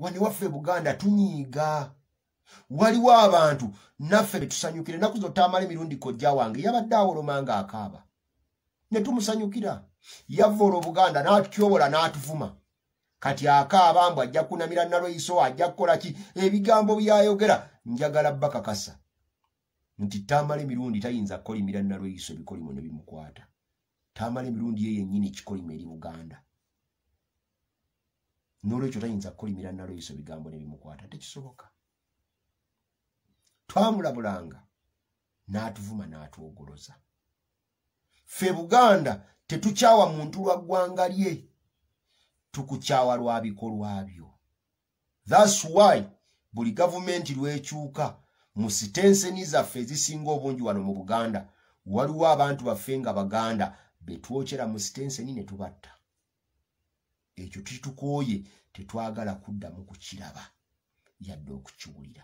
wano ewaffe buganda tunyiiga waliwo abantu naffe betusanyukira enaku zotamala emirundi kojja wange yabadde awolomanga akaaba ne tumusanyukira yavvoola obuganda natutyobola n'atuvuma kati akaaba mbu ajja kunamira naloiso ajja kukola ki ebigambo byayogera njagala bakakasa nti tamala emirundi tayinza kukolimira naloiso ebikolimo ne bimukwata tamala emirundi yeyo ennyini ekikolimo eri buganda nolwekyo tayinza kukulimira naluyiso bigambo nebimukwata tekisoboka twamulabulanga n'atuvuma n'atwogoloza ffe buganda tetukyawa muntu lwa ggwanga lye tukukyawa lwa bikolwa byo thats why buli gavumenti lwekyuka mu sitenseni zaffe ezisinga obungi wano mu buganda waliwo abantu baffe nga baganda betwokyera mu sitenseni ne tubatta ekyo tetukooye tetwagala kuddamu kukiraba yadde okukiwulira